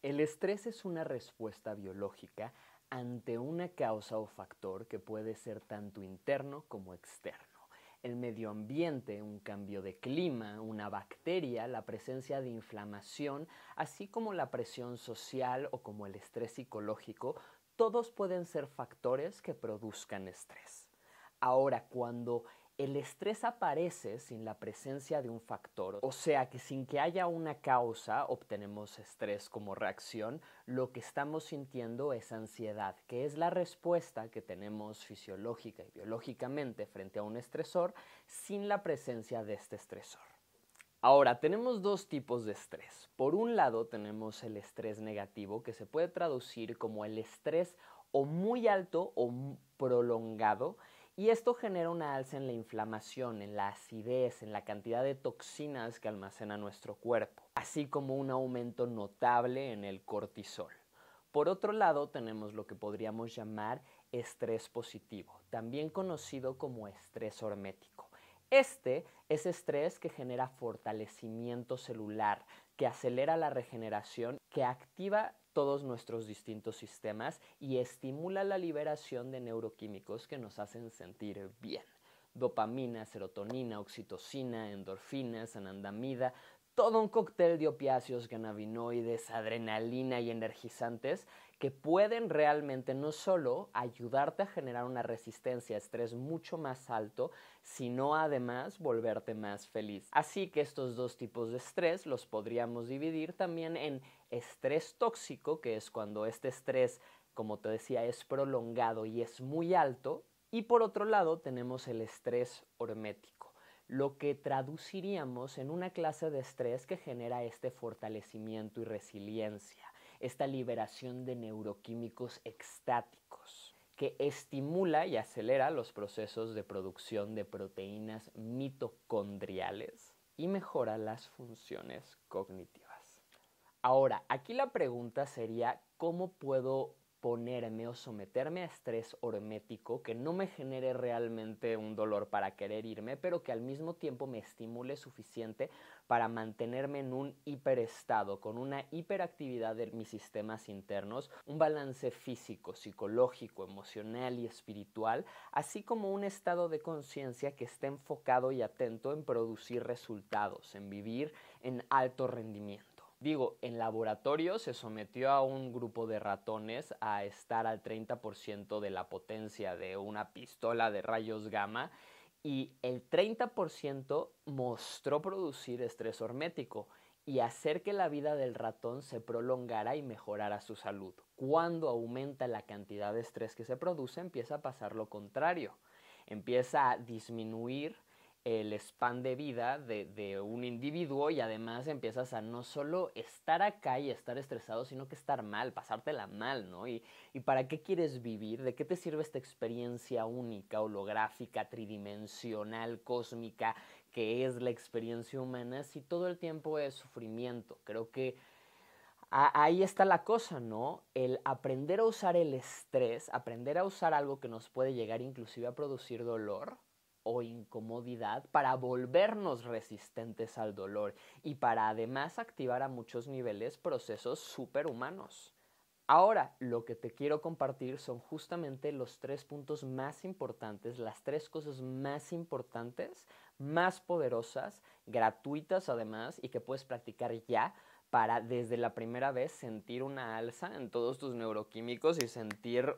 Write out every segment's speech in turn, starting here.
El estrés es una respuesta biológica ante una causa o factor que puede ser tanto interno como externo. El medio ambiente, un cambio de clima, una bacteria, la presencia de inflamación, así como la presión social o como el estrés psicológico, todos pueden ser factores que produzcan estrés. Ahora, cuando el estrés aparece sin la presencia de un factor, o sea que sin que haya una causa obtenemos estrés como reacción, lo que estamos sintiendo es ansiedad, que es la respuesta que tenemos fisiológica y biológicamente frente a un estresor sin la presencia de este estresor. Ahora, tenemos dos tipos de estrés. Por un lado, tenemos el estrés negativo, que se puede traducir como el estrés o muy alto o prolongado, y esto genera una alza en la inflamación, en la acidez, en la cantidad de toxinas que almacena nuestro cuerpo, así como un aumento notable en el cortisol. Por otro lado, tenemos lo que podríamos llamar estrés positivo, también conocido como estrés hormético. Este es estrés que genera fortalecimiento celular, que acelera la regeneración, que activa todos nuestros distintos sistemas y estimula la liberación de neuroquímicos que nos hacen sentir bien. Dopamina, serotonina, oxitocina, endorfinas, anandamida, todo un cóctel de opiáceos, cannabinoides, adrenalina y energizantes que pueden realmente no solo ayudarte a generar una resistencia a estrés mucho más alto, sino además volverte más feliz. Así que estos dos tipos de estrés los podríamos dividir también en estrés tóxico, que es cuando este estrés, como te decía, es prolongado y es muy alto, y por otro lado tenemos el estrés hormético, lo que traduciríamos en una clase de estrés que genera este fortalecimiento y resiliencia, esta liberación de neuroquímicos extáticos que estimula y acelera los procesos de producción de proteínas mitocondriales y mejora las funciones cognitivas. Ahora, aquí la pregunta sería, ¿cómo puedo ponerme o someterme a estrés hormético que no me genere realmente un dolor para querer irme, pero que al mismo tiempo me estimule suficiente para mantenerme en un hiperestado, con una hiperactividad de mis sistemas internos, un balance físico, psicológico, emocional y espiritual, así como un estado de conciencia que esté enfocado y atento en producir resultados, en vivir en alto rendimiento. Digo, en laboratorio se sometió a un grupo de ratones a estar al 30% de la potencia de una pistola de rayos gamma y el 30% mostró producir estrés hormético y hacer que la vida del ratón se prolongara y mejorara su salud. Cuando aumenta la cantidad de estrés que se produce, empieza a pasar lo contrario. Empieza a disminuir el span de vida de, un individuo y además empiezas a no solo estar acá y estar estresado, sino que estar mal, pasártela mal, ¿no? Y, y para qué quieres vivir, de qué te sirve esta experiencia única, holográfica, tridimensional, cósmica, que es la experiencia humana, si todo el tiempo es sufrimiento. Creo que ahí está la cosa, ¿no? El aprender a usar el estrés, aprender a usar algo que nos puede llegar inclusive a producir dolor o incomodidad para volvernos resistentes al dolor y para además activar a muchos niveles procesos superhumanos. Ahora, lo que te quiero compartir son justamente los tres puntos más importantes, las tres cosas más importantes, más poderosas, gratuitas además y que puedes practicar ya para desde la primera vez sentir una alza en todos tus neuroquímicos y sentir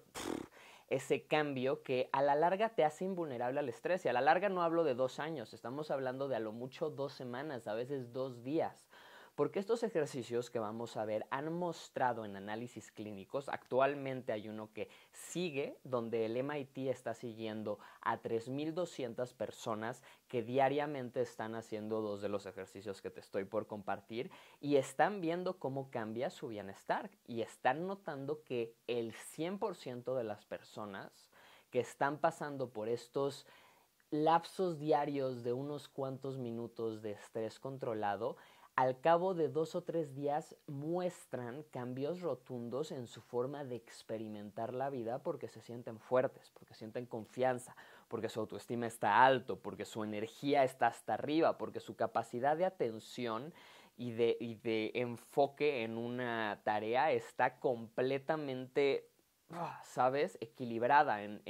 ese cambio que a la larga te hace invulnerable al estrés. Y a la larga no hablo de dos años, estamos hablando de a lo mucho dos semanas, a veces dos días porque estos ejercicios que vamos a ver han mostrado en análisis clínicos, actualmente hay uno que sigue, donde el MIT está siguiendo a 3.200 personas que diariamente están haciendo dos de los ejercicios que te estoy por compartir y están viendo cómo cambia su bienestar y están notando que el 100% de las personas que están pasando por estos lapsos diarios de unos cuantos minutos de estrés controlado al cabo de dos o tres días muestran cambios rotundos en su forma de experimentar la vida porque se sienten fuertes, porque sienten confianza, porque su autoestima está alto, porque su energía está hasta arriba, porque su capacidad de atención y de, enfoque en una tarea está completamente, ah, ¿sabes?, equilibrada en,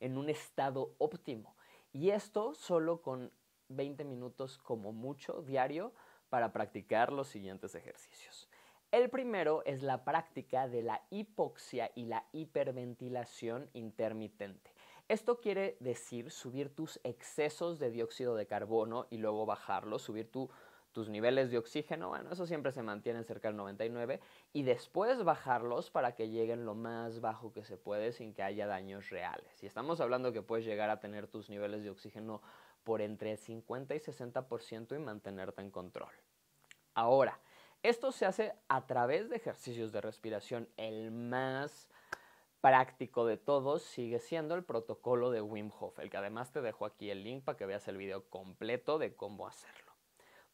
en un estado óptimo. Y esto solo con 20 minutos como mucho diario para practicar los siguientes ejercicios. El primero es la práctica de la hipoxia y la hiperventilación intermitente. Esto quiere decir subir tus excesos de dióxido de carbono y luego bajarlos, subir tus niveles de oxígeno, bueno, eso siempre se mantiene cerca del 99, y después bajarlos para que lleguen lo más bajo que se puede sin que haya daños reales. Y estamos hablando que puedes llegar a tener tus niveles de oxígeno por entre el 50 y 60% y mantenerte en control. Ahora, esto se hace a través de ejercicios de respiración. El más práctico de todos sigue siendo el protocolo de Wim Hof, el que además te dejo aquí el link para que veas el video completo de cómo hacerlo.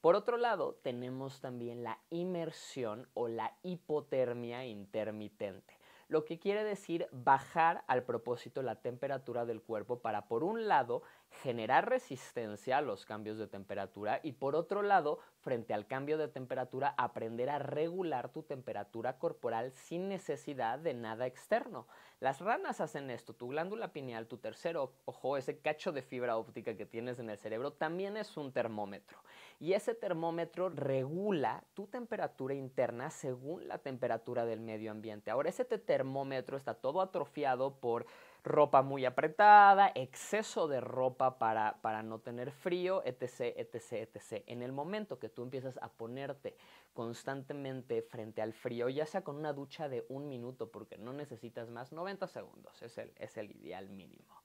Por otro lado, tenemos también la inmersión o la hipotermia intermitente, lo que quiere decir bajar al propósito la temperatura del cuerpo para, por un lado, generar resistencia a los cambios de temperatura y por otro lado, frente al cambio de temperatura, aprender a regular tu temperatura corporal sin necesidad de nada externo. Las ranas hacen esto, tu glándula pineal, tu tercer ojo, ese cacho de fibra óptica que tienes en el cerebro, también es un termómetro. Y ese termómetro regula tu temperatura interna según la temperatura del medio ambiente. Ahora, ese termómetro está todo atrofiado por ropa muy apretada, exceso de ropa para, no tener frío, etc., etc., etc. En el momento que tú empiezas a ponerte constantemente frente al frío, ya sea con una ducha de un minuto, porque no necesitas más, 90 segundos es el, es el ideal mínimo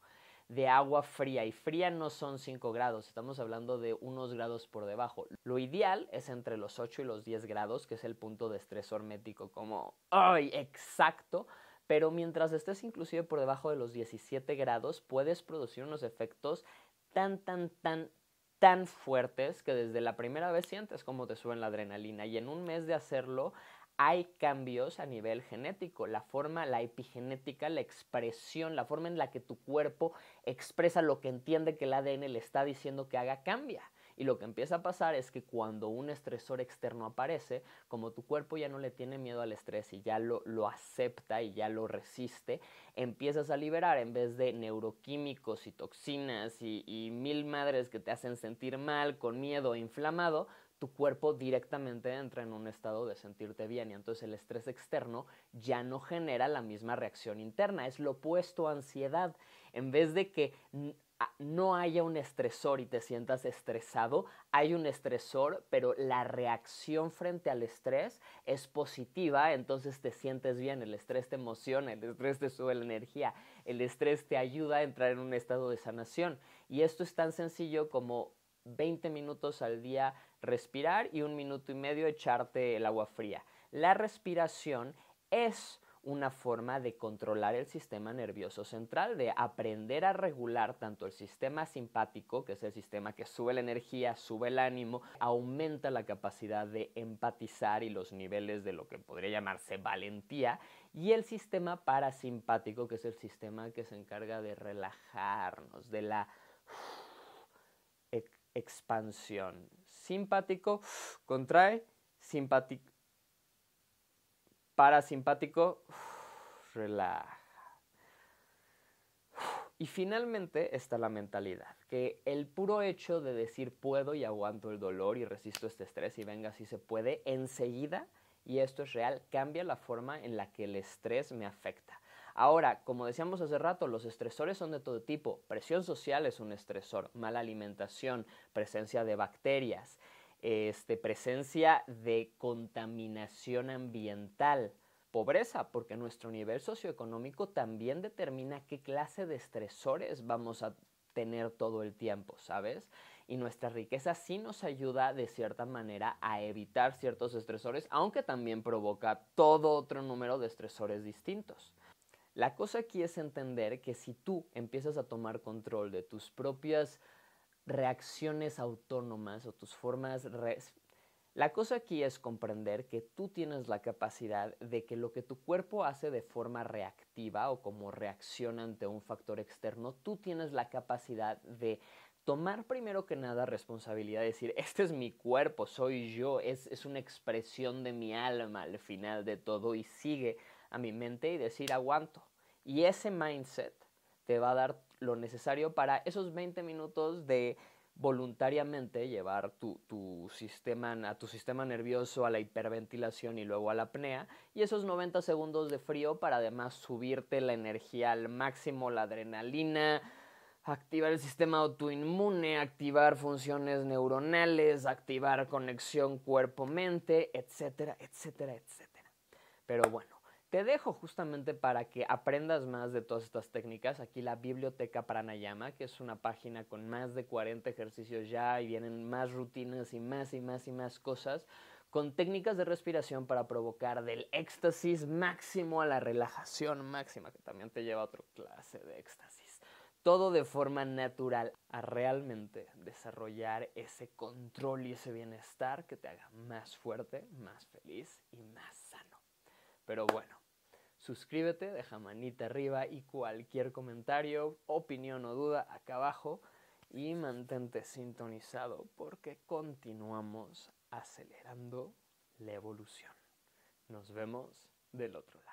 de agua fría y fría no son 5 grados, estamos hablando de unos grados por debajo. Lo ideal es entre los 8 y los 10 grados, que es el punto de estrés hormético como ¡ay! exacto pero mientras estés inclusive por debajo de los 17 grados, puedes producir unos efectos tan, tan, tan, tan fuertes que desde la primera vez sientes cómo te suben la adrenalina y en un mes de hacerlo hay cambios a nivel genético, la forma, la epigenética, la expresión, la forma en la que tu cuerpo expresa lo que entiende que el ADN le está diciendo que haga cambia. Y lo que empieza a pasar es que cuando un estresor externo aparece, como tu cuerpo ya no le tiene miedo al estrés y ya lo, acepta y ya lo resiste, empiezas a liberar en vez de neuroquímicos y toxinas y, y mil madres que te hacen sentir mal, con miedo, e inflamado, tu cuerpo directamente entra en un estado de sentirte bien y entonces el estrés externo ya no genera la misma reacción interna, es lo opuesto a ansiedad. En vez de que Ah, no haya un estresor y te sientas estresado, hay un estresor, pero la reacción frente al estrés es positiva, entonces te sientes bien, el estrés te emociona, el estrés te sube la energía, el estrés te ayuda a entrar en un estado de sanación. Y esto es tan sencillo como 20 minutos al día respirar y un minuto y medio echarte el agua fría. La respiración es una forma de controlar el sistema nervioso central, de aprender a regular tanto el sistema simpático, que es el sistema que sube la energía, sube el ánimo, aumenta la capacidad de empatizar y los niveles de lo que podría llamarse valentía, y el sistema parasimpático, que es el sistema que se encarga de relajarnos, de la expansión. Simpático, contrae, simpático, parasimpático. Y finalmente está la mentalidad, que el puro hecho de decir puedo y aguanto el dolor y resisto este estrés y venga si se puede, enseguida, y esto es real, cambia la forma en la que el estrés me afecta. Ahora, como decíamos hace rato, los estresores son de todo tipo. Presión social es un estresor, mala alimentación, presencia de bacterias, este, presencia de contaminación ambiental pobreza, porque nuestro nivel socioeconómico también determina qué clase de estresores vamos a tener todo el tiempo, ¿sabes? Y nuestra riqueza sí nos ayuda de cierta manera a evitar ciertos estresores, aunque también provoca todo otro número de estresores distintos. La cosa aquí es entender que si tú empiezas a tomar control de tus propias reacciones autónomas o tus formas la cosa aquí es comprender que tú tienes la capacidad de que lo que tu cuerpo hace de forma reactiva o como reacción ante un factor externo, tú tienes la capacidad de tomar primero que nada responsabilidad, decir, este es mi cuerpo, soy yo, es, es una expresión de mi alma al final de todo y sigue a mi mente y decir, aguanto. Y ese mindset te va a dar lo necesario para esos 20 minutos de voluntariamente llevar tu, sistema, a tu sistema nervioso a la hiperventilación y luego a la apnea y esos 90 segundos de frío para además subirte la energía al máximo, la adrenalina, activar el sistema autoinmune, activar funciones neuronales, activar conexión cuerpo-mente, etcétera, etcétera, etcétera. Pero bueno, te dejo justamente para que aprendas más de todas estas técnicas. Aquí la biblioteca Pranayama, que es una página con más de 40 ejercicios ya y vienen más rutinas y más y más y más cosas con técnicas de respiración para provocar del éxtasis máximo a la relajación máxima, que también te lleva a otra clase de éxtasis. Todo de forma natural, a realmente desarrollar ese control y ese bienestar que te haga más fuerte, más feliz y más sano. Pero bueno, Suscríbete, deja manita arriba y cualquier comentario, opinión o duda acá abajo y mantente sintonizado porque continuamos acelerando la evolución. Nos vemos del otro